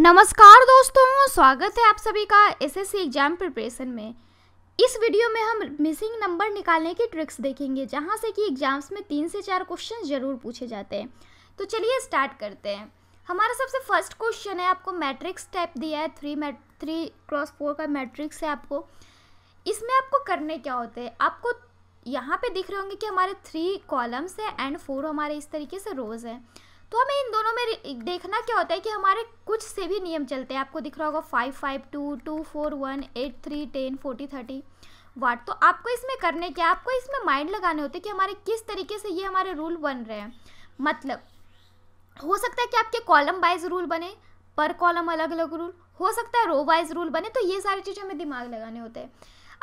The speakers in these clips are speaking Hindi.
नमस्कार दोस्तों स्वागत है आप सभी का एसएससी एग्जाम प्रिपरेशन में इस वीडियो में हम मिसिंग नंबर निकालने की ट्रिक्स देखेंगे जहां से कि एग्जाम्स में तीन से चार क्वेश्चन जरूर पूछे जाते हैं तो चलिए स्टार्ट करते हैं हमारा सबसे फर्स्ट क्वेश्चन है आपको मैट्रिक्स टाइप दिया है three mat three cross four का मैट्रिक्स है आपको इसमें आपको करने क्या होते हैं आपको यहाँ पे दिख रहे होंगे कि हमारे थ्री कॉलम्स हैं एंड फोर हमारे इस तरीके से रोज़ हैं तो हमें इन दोनों में देखना क्या होता है कि हमारे कुछ से भी नियम चलते हैं आपको दिख रहा होगा five five two two four one eight three ten forty thirty what तो आपको इसमें करने क्या आपको इसमें माइंड लगाने होते हैं कि हमारे किस तरीके से ये हमारे रूल बन रहे हैं मतलब हो सकता है कि आपके कॉलम वाइज रूल बने पर कॉलम अलग अलग रूल हो सकता है रो वाइज रूल बने तो ये सारी चीज़ें हमें दिमाग लगाने होते हैं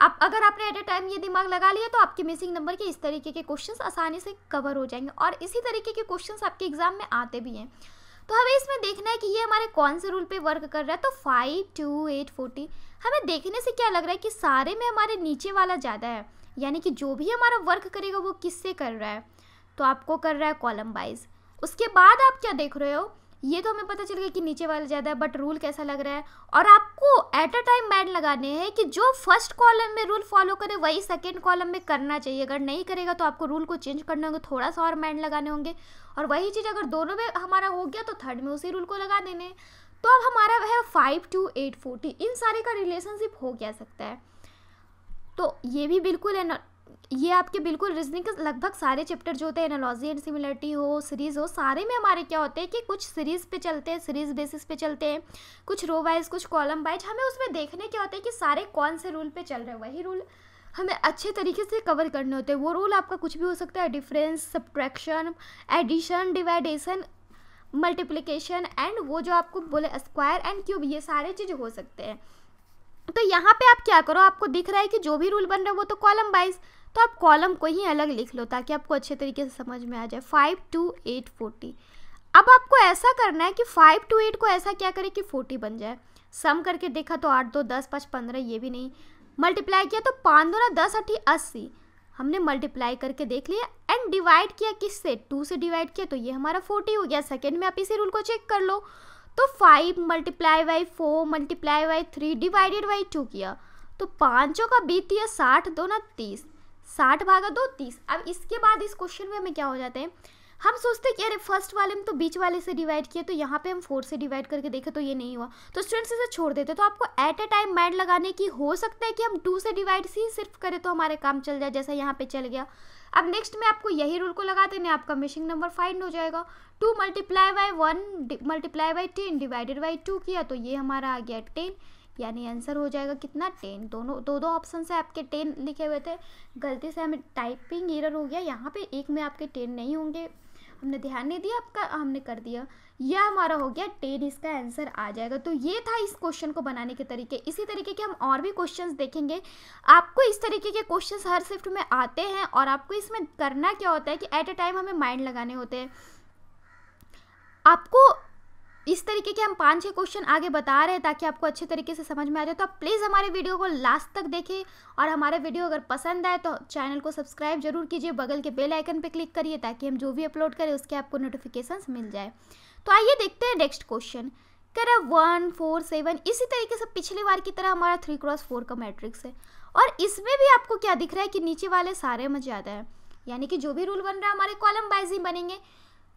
आप अगर आपने एट ए टाइम ये दिमाग लगा लिया तो आपके मिसिंग नंबर के इस तरीके के क्वेश्चंस आसानी से कवर हो जाएंगे और इसी तरीके के क्वेश्चंस आपके एग्जाम में आते भी हैं तो हमें इसमें देखना है कि ये हमारे कौन से रूल पे वर्क कर रहा है तो फाइव टू एट फोर्टी हमें देखने से क्या लग रहा है कि सारे में हमारे नीचे वाला ज़्यादा है यानी कि जो भी हमारा वर्क करेगा वो किससे कर रहा है तो आपको कर रहा है कॉलम वाइज उसके बाद आप क्या देख रहे हो ये तो हमें पता चल गया कि नीचे वाला ज़्यादा है बट रूल कैसा लग रहा है और आपको एट अ टाइम बैंड लगाने हैं कि जो फर्स्ट कॉलम में रूल फॉलो करे वही सेकेंड कॉलम में करना चाहिए अगर नहीं करेगा तो आपको रूल को चेंज करने होंगे थोड़ा सा और मैंड लगाने होंगे और वही चीज़ अगर दोनों में हमारा हो गया तो थर्ड में उसी रूल को लगा देने तो अब हमारा वह फाइव टू एट फोर्टी इन सारे का रिलेशनशिप हो क्या सकता है तो ये भी बिल्कुल है ये आपके बिल्कुल रीजनिंग के लगभग सारे चैप्टर जो होते हैं एनालॉजी एंड सिमिलरिटी हो सीरीज़ हो सारे में हमारे क्या होते हैं कि कुछ सीरीज़ पे चलते हैं सीरीज़ बेसिस पे चलते हैं कुछ रो वाइज कुछ कॉलम वाइज हमें उसमें देखने क्या होता है कि सारे कौन से रूल पे चल रहे हैं वही रूल हमें अच्छे तरीके से कवर करने होते हैं वो रूल आपका कुछ भी हो सकता है difference subtraction addition dividation multiplication and वो जो आपको बोले स्क्वायर एंड क्यूब ये सारे चीज़ हो सकते हैं तो यहाँ पे आप क्या करो आपको दिख रहा है कि जो भी रूल बन रहे हैं वो तो कॉलम वाइज तो आप कॉलम को ही अलग लिख लो ताकि आपको अच्छे तरीके से समझ में आ जाए फाइव टू एट फोर्टी अब आपको ऐसा करना है कि फाइव टू एट को ऐसा क्या करें कि फोर्टी बन जाए सम करके देखा तो आठ दो दस पाँच पंद्रह ये भी नहीं मल्टीप्लाई किया तो पाँच दो ना दस अठी अस्सी हमने मल्टीप्लाई करके देख लिया एंड डिवाइड किया किससे टू से डिवाइड किया तो ये हमारा फोर्टी हो गया सेकेंड में आप इसी रूल को चेक कर लो तो five multiply by four multiply by three divided by two किया तो पाँचों का बीत दिया साठ दो ना तीस साठ भागा दो तीस अब इसके बाद इस क्वेश्चन में हमें क्या हो जाते हैं हम सोचते हैं कि अरे फर्स्ट वाले में तो बीच वाले से डिवाइड किया तो यहाँ पे हम फोर से डिवाइड करके देखें तो ये नहीं हुआ तो स्टूडेंट्स इसे छोड़ देते तो आपको एट ए टाइम माइंड लगाने की हो सकता है कि हम टू से डिवाइड ही सिर्फ करें तो हमारे काम चल जाए जैसा यहाँ पे चल गया अब नेक्स्ट में आपको यही रूल को लगा देने आपका मिशिंग नंबर फाइंड हो जाएगा two multiply by one multiply by ten divided by two किया तो ये हमारा आ गया टेन यानी आंसर हो जाएगा कितना टेन दोनों दो दो ऑप्शन से आपके टेन लिखे हुए थे गलती से हमें टाइपिंग एरर हो गया यहाँ पे एक में आपके टेन नहीं होंगे हमने ध्यान नहीं दिया आपका हमने कर दिया यह हमारा हो गया टेन इसका आंसर आ जाएगा तो ये था इस क्वेश्चन को बनाने के तरीके इसी तरीके के हम और भी क्वेश्चंस देखेंगे आपको इस तरीके के क्वेश्चंस हर शिफ्ट में आते हैं और आपको इसमें करना क्या होता है कि एट अ टाइम हमें माइंड लगाने होते हैं आपको इस तरीके के हम पाँच छः क्वेश्चन आगे बता रहे हैं ताकि आपको अच्छे तरीके से समझ में आ जाए तो आप प्लीज़ हमारे वीडियो को लास्ट तक देखें और हमारे वीडियो अगर पसंद आए तो चैनल को सब्सक्राइब जरूर कीजिए बगल के बेल आइकन पर क्लिक करिए ताकि हम जो भी अपलोड करें उसके आपको नोटिफिकेशन मिल जाए तो आइए देखते हैं नेक्स्ट क्वेश्चन कह वन फोर सेवन इसी तरीके से पिछली बार की तरह हमारा थ्री क्रॉस फोर का मैट्रिक्स है और इसमें भी आपको क्या दिख रहा है कि नीचे वाले सारे में ज़्यादा है यानी कि जो भी रूल बन रहा है हमारे कॉलम वाइज ही बनेंगे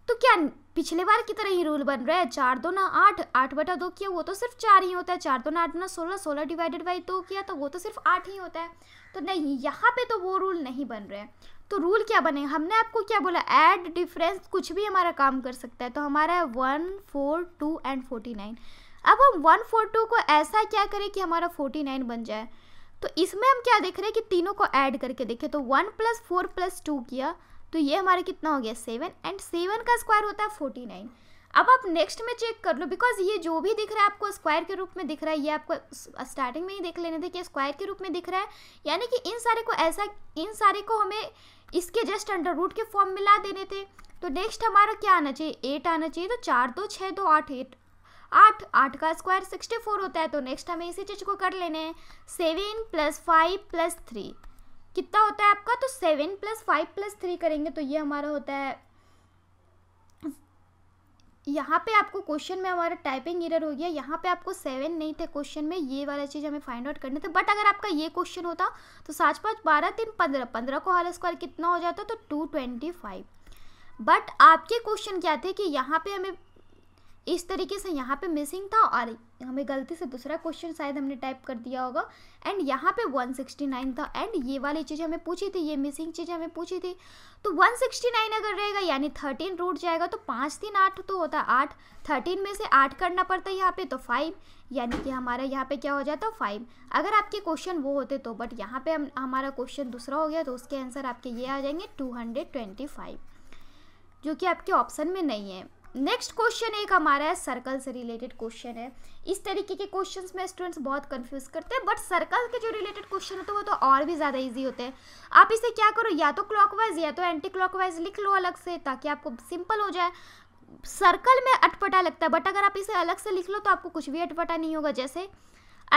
तो क्या पिछले बार की तरह ही रूल बन रहा है चार दो ना आठ आठ बटा दो किया वो तो सिर्फ चार ही होता है चार दो ना आठ ना सोलह सोलह डिवाइडेड बाई दो किया तो वो तो सिर्फ आठ ही होता है तो नहीं यहाँ पे तो वो रूल नहीं बन रहे तो रूल क्या बने हमने आपको क्या बोला एड डिफरेंस कुछ भी हमारा काम कर सकता है तो हमारा है one four two and forty nine अब हम वन फोर टू को ऐसा क्या करें कि हमारा फोर्टी नाइन बन जाए तो इसमें हम क्या देख रहे हैं कि तीनों को ऐड करके देखें तो one plus four plus two किया तो ये हमारा कितना हो गया सेवन एंड सेवन का स्क्वायर होता है फोर्टी नाइन अब आप नेक्स्ट में चेक कर लो बिकॉज ये जो भी दिख रहा है आपको स्क्वायर के रूप में दिख रहा है ये आपको स्टार्टिंग में ही देख लेने थे कि स्क्वायर के रूप में दिख रहा है यानी कि इन सारे को ऐसा इन सारे को हमें इसके जस्ट अंडर रूट के फॉर्म में ला देने थे तो नेक्स्ट हमारा क्या आना चाहिए एट आना चाहिए तो चार दो छः दो आठ एट आठ आठ का स्क्वायर सिक्सटी फोर होता है तो नेक्स्ट हमें इसी चीज़ को कर लेने हैं seven plus five plus three कितना होता है आपका तो seven plus five plus three करेंगे तो ये हमारा होता है यहाँ पे आपको क्वेश्चन में हमारा टाइपिंग इरर हो गया यहाँ पे आपको सेवन नहीं थे क्वेश्चन में ये वाला चीज़ हमें फाइंड आउट करने थे बट अगर आपका ये क्वेश्चन होता तो सात पाँच बारह तीन पंद्रह पंद्रह को हाल स्क्वायर कितना हो जाता तो टू ट्वेंटी फाइव बट आपके क्वेश्चन क्या थे कि यहाँ पे हमें इस तरीके से यहाँ पे मिसिंग था और हमें गलती से दूसरा क्वेश्चन शायद हमने टाइप कर दिया होगा एंड यहाँ पे 169 था एंड ये वाली चीज़ हमें पूछी थी ये मिसिंग चीज़ हमें पूछी थी तो 169 अगर रहेगा यानी 13 रूट जाएगा तो पाँच तीन आठ तो होता आठ थर्टीन में से आठ करना पड़ता है यहाँ पर तो फाइव यानी कि हमारा यहाँ पर क्या हो जाता फाइव अगर आपके क्वेश्चन वो होते तो बट यहाँ पर हम हमारा क्वेश्चन दूसरा हो गया तो उसके आंसर आपके ये आ जाएंगे टू जो कि आपके ऑप्शन में नहीं है नेक्स्ट क्वेश्चन एक हमारा है सर्कल से रिलेटेड क्वेश्चन है इस तरीके के क्वेश्चन में स्टूडेंट्स बहुत कंफ्यूज करते हैं बट सर्कल के जो रिलेटेड क्वेश्चन होते हैं वो तो और भी ज़्यादा इजी होते हैं आप इसे क्या करो या तो क्लॉकवाइज या तो एंटी क्लॉकवाइज लिख लो अलग से ताकि आपको सिंपल हो जाए सर्कल में अटपटा लगता है बट अगर आप इसे अलग से लिख लो तो आपको कुछ भी अटपटा नहीं होगा जैसे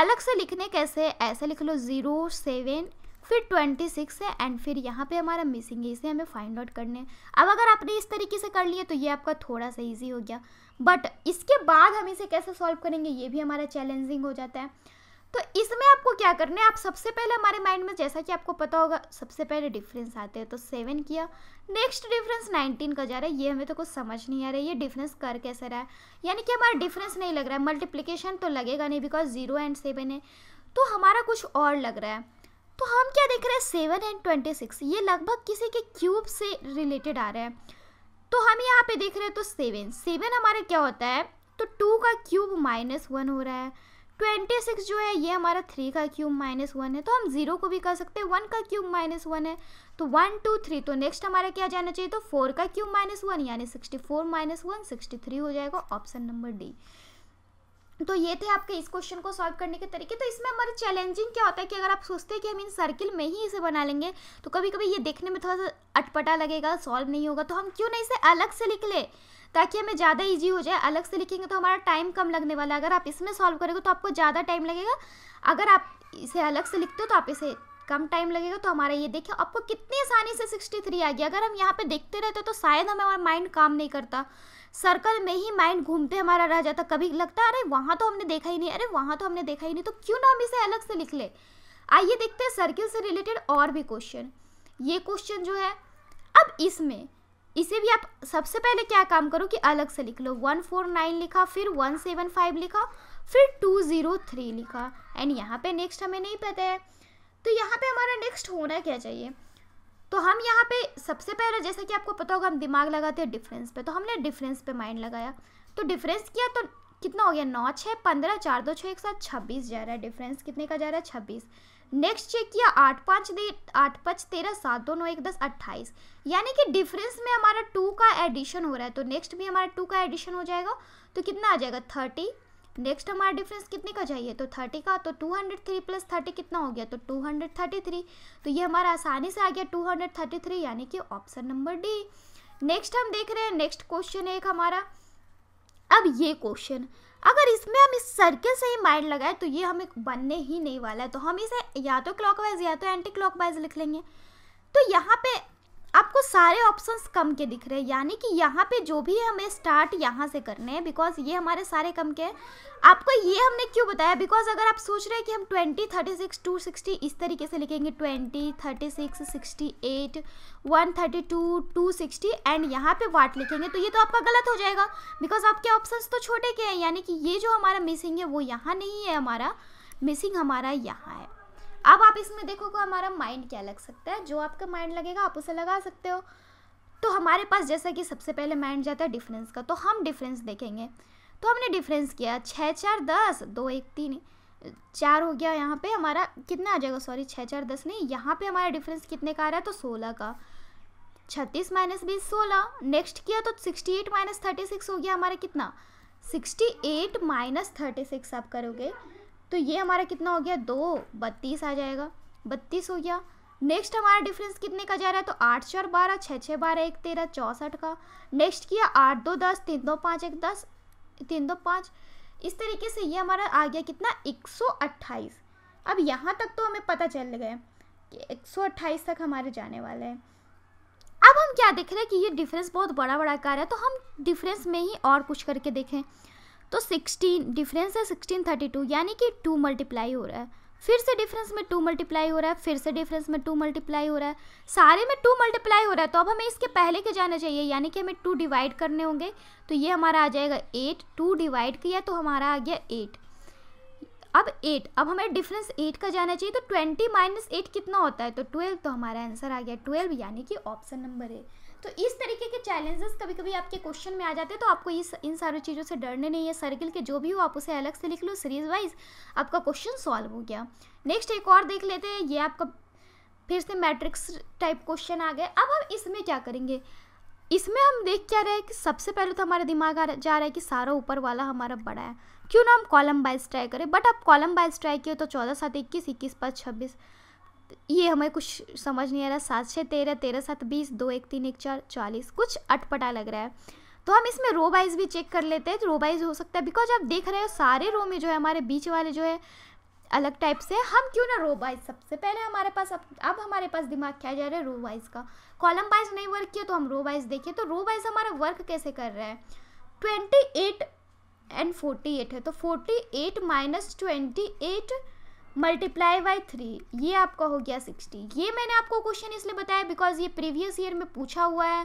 अलग से लिखने कैसे ऐसे लिख लो ज़ीरो सेवन फिर ट्वेंटी सिक्स है एंड फिर यहाँ पे हमारा मिसिंग है इसे हमें फाइंड आउट करने अब अगर आपने इस तरीके से कर लिया तो ये आपका थोड़ा सा ईजी हो गया बट इसके बाद हम इसे कैसे सॉल्व करेंगे ये भी हमारा चैलेंजिंग हो जाता है तो इसमें आपको क्या करना है आप सबसे पहले हमारे माइंड में जैसा कि आपको पता होगा सबसे पहले डिफरेंस आते हैं तो सेवन किया नेक्स्ट डिफरेंस नाइनटीन का जा रहा है ये हमें तो कुछ समझ नहीं आ रहा है ये डिफरेंस कर कैसे रहा है यानी कि हमारा डिफरेंस नहीं लग रहा है मल्टीप्लीकेशन तो लगेगा नहीं बिकॉज ज़ीरो एंड सेवन है तो हमारा कुछ और लग रहा है तो हम क्या देख रहे हैं सेवन एंड ट्वेंटी सिक्स ये लगभग किसी के क्यूब से रिलेटेड आ रहा है तो हम यहाँ पे देख रहे हैं तो सेवन सेवन हमारा क्या होता है तो टू का क्यूब माइनस वन हो रहा है ट्वेंटी सिक्स जो है ये हमारा थ्री का क्यूब माइनस वन है तो हम जीरो को भी कर सकते हैं वन का क्यूब माइनस वन है तो वन टू थ्री तो नेक्स्ट हमारा क्या जाना चाहिए तो फोर का क्यूब माइनस वन यानी sixty four minus one sixty three हो जाएगा ऑप्शन नंबर डी तो ये थे आपके इस क्वेश्चन को सॉल्व करने के तरीके तो इसमें हमारे चैलेंजिंग क्या होता है कि अगर आप सोचते हैं कि हम इन सर्किल में ही इसे बना लेंगे तो कभी कभी ये देखने में थोड़ा सा अटपटा लगेगा सॉल्व नहीं होगा तो हम क्यों नहीं इसे अलग से लिख लें ताकि हमें ज़्यादा ईजी हो जाए अलग से लिखेंगे तो हमारा टाइम कम लगने वाला है अगर आप इसमें सॉल्व करेंगे तो आपको ज़्यादा टाइम लगेगा अगर आप इसे अलग से लिखते हो तो आप इसे कम टाइम लगेगा तो हमारा ये देखिए आपको कितनी आसानी से 63 आ गया अगर हम यहाँ पे देखते रहते तो शायद हमें हमारा माइंड काम नहीं करता सर्कल में ही माइंड घूमते हमारा रह जाता तो कभी लगता है अरे वहाँ तो हमने देखा ही नहीं अरे वहाँ तो हमने देखा ही नहीं तो क्यों ना हम इसे अलग से लिख ले आइए देखते हैं सर्किल से रिलेटेड और भी क्वेश्चन ये क्वेश्चन जो है अब इसमें इसे भी आप सबसे पहले क्या काम करो कि अलग से लिख लो वन फोर नाइन लिखा फिर वन सेवन फाइव लिखा फिर टू ज़ीरो थ्री लिखा एंड यहाँ पे नेक्स्ट हमें नहीं पता है तो यहाँ पे हमारा नेक्स्ट होना क्या चाहिए तो हम यहाँ पे सबसे पहले जैसा कि आपको पता होगा हम दिमाग लगाते हैं डिफरेंस पे तो हमने डिफरेंस पे माइंड लगाया तो डिफरेंस किया तो कितना हो गया नौ छः पंद्रह चार दो छः एक साथ छब्बीस जा रहा है डिफरेंस कितने का जा रहा है छब्बीस नेक्स्ट चेक किया आठ पाँच दे आठ पाँच तेरह सात दो नौ एक दस अट्ठाईस यानी कि डिफरेंस में हमारा टू का एडिशन हो रहा है तो नेक्स्ट भी हमारा टू का एडिशन हो जाएगा तो कितना आ जाएगा थर्टी नेक्स्ट हमारा डिफरेंस कितने का चाहिए तो थर्टी का तो two hundred three plus thirty कितना हो गया तो टू हंड्रेड थर्टी थ्री तो ये हमारा आसानी से आ गया टू हंड्रेड थर्टी थ्री यानी कि ऑप्शन नंबर डी नेक्स्ट हम देख रहे हैं नेक्स्ट क्वेश्चन है एक हमारा अब ये क्वेश्चन अगर इसमें हम इस सर्किल से ही माइंड लगाए तो ये हमें बनने ही नहीं वाला है तो हम इसे या तो क्लॉकवाइज या तो एंटी क्लॉकवाइज लिख लेंगे तो यहाँ पे आपको सारे ऑप्शंस कम के दिख रहे हैं यानी कि यहाँ पे जो भी है हमें स्टार्ट यहाँ से करने हैं बिकॉज ये हमारे सारे कम के हैं आपको ये हमने क्यों बताया बिकॉज अगर आप सोच रहे हैं कि हम 20, 36, 260 इस तरीके से लिखेंगे 20, 36, 68, 132, 260 एंड यहाँ पे वाट लिखेंगे तो ये तो आपका गलत हो जाएगा बिकॉज आपके ऑप्शन तो छोटे के हैं यानी कि ये जो हमारा मिसिंग है वो यहाँ नहीं है हमारा मिसिंग हमारा यहाँ है अब आप इसमें देखोगे हमारा माइंड क्या लग सकता है जो आपका माइंड लगेगा आप उसे लगा सकते हो तो हमारे पास जैसा कि सबसे पहले माइंड जाता है डिफरेंस का तो हम डिफरेंस देखेंगे तो हमने डिफरेंस किया छः चार दस दो एक तीन चार हो गया यहाँ पे हमारा कितना आ जाएगा सॉरी छः चार दस नहीं यहाँ पे हमारा डिफरेंस कितने का आ रहा है तो सोलह का छत्तीस माइनस बीस सोलह नेक्स्ट किया तो sixty eight minus thirty six हो गया हमारा कितना sixty eight minus thirty six आप करोगे तो ये हमारा कितना हो गया दो बत्तीस आ जाएगा बत्तीस हो गया नेक्स्ट हमारा डिफरेंस कितने का जा रहा है तो आठ चार बारह छः छः बारह एक तेरह चौंसठ का नेक्स्ट किया आठ दो दस तीन दो पाँच एक दस तीन दो पाँच इस तरीके से ये हमारा आ गया कितना एक सौ अट्ठाईस अब यहाँ तक तो हमें पता चल गया कि एक सौ अट्ठाईस तक हमारे जाने वाले हैं अब हम क्या देख रहे हैं कि ये डिफरेंस बहुत बड़ा बड़ा कार है तो हम डिफरेंस में ही और कुछ करके देखें तो सिक्सटीन डिफरेंस है सिक्सटीन थर्टी टू यानी कि टू मल्टीप्लाई हो रहा है फिर से डिफरेंस में टू मल्टीप्लाई हो रहा है फिर से डिफरेंस में टू मल्टीप्लाई हो रहा है सारे में टू मल्टीप्लाई हो रहा है तो अब हमें इसके पहले के जाना चाहिए यानी कि हमें टू डिवाइड करने होंगे तो ये हमारा आ जाएगा एट टू डिवाइड किया तो हमारा आ गया एट अब एट अब हमें डिफरेंस एट का जाना चाहिए तो ट्वेंटी माइनस एट कितना होता है तो ट्वेल्व तो हमारा आंसर आ गया ट्वेल्व यानी कि ऑप्शन नंबर ए तो इस तरीके के चैलेंजेस कभी कभी आपके क्वेश्चन में आ जाते हैं तो आपको इस इन सारी चीज़ों से डरने नहीं है सर्किल के जो भी हो आप उसे अलग से लिख लो सीरीज वाइज आपका क्वेश्चन सॉल्व हो गया नेक्स्ट एक और देख लेते हैं ये आपका फिर से मैट्रिक्स टाइप क्वेश्चन आ गए अब हम इसमें क्या करेंगे इसमें हम देख क्या रहे हैं कि सबसे पहले तो हमारा दिमाग आ जा रहा है कि सारा ऊपर वाला हमारा बड़ा है क्यों ना हम कॉलम बाइज ट्राई करें बट आप कॉलम बाइज ट्राई किए तो चौदह सात इक्कीस इक्कीस पाँच छब्बीस ये हमें कुछ समझ नहीं आ रहा सात छः तेरह तेरह सात बीस दो एक तीन एक चार चालीस कुछ अटपटा लग रहा है तो हम इसमें रो वाइज भी चेक कर लेते हैं तो रो वाइज हो सकता है बिकॉज आप देख रहे हो सारे रो में जो है हमारे बीच वाले जो है अलग टाइप से हम क्यों ना रो वाइज सबसे पहले हमारे पास अब अब हमारे पास दिमाग क्या जा रहा है रो वाइज का कॉलम वाइज नहीं वर्क किया तो हम रो वाइज देखें तो रो वाइज हमारा वर्क कैसे कर रहा है twenty eight and forty eight है तो forty eight minus twenty eight multiply by three ये आपका हो गया सिक्सटी ये मैंने आपको क्वेश्चन इसलिए बताया बिकॉज ये प्रीवियस ईयर में पूछा हुआ है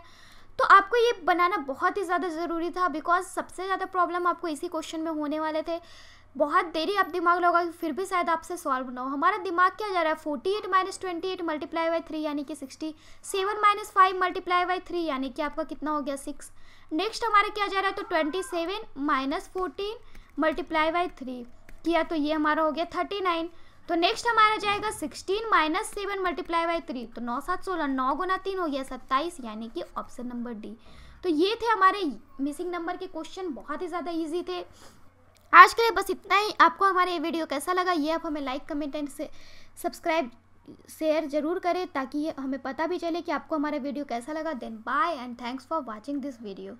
तो आपको ये बनाना बहुत ही ज़्यादा ज़रूरी था बिकॉज सबसे ज़्यादा प्रॉब्लम आपको इसी क्वेश्चन में होने वाले थे बहुत देरी आप दिमाग कि फिर भी शायद आपसे सॉल्व ना हो हमारा दिमाग क्या जा रहा है forty eight minus twenty eight multiply by three यानी कि sixty seven minus five multiply by three यानी कि आपका कितना हो गया सिक्स नेक्स्ट हमारा क्या जा रहा है तो twenty seven minus fourteen multiply by three किया तो ये हमारा हो गया थर्टी नाइन तो नेक्स्ट हमारा जाएगा sixteen minus seven multiply by three तो नौ सात सोलह नौ गुना तीन हो गया सत्ताईस यानी कि ऑप्शन नंबर डी तो ये थे हमारे मिसिंग नंबर के क्वेश्चन बहुत ही ज़्यादा ईजी थे आज के लिए बस इतना ही आपको हमारे ये वीडियो कैसा लगा ये आप हमें लाइक कमेंट एंड से सब्सक्राइब शेयर ज़रूर करें ताकि हमें पता भी चले कि आपको हमारा वीडियो कैसा लगा then bye and thanks for watching this video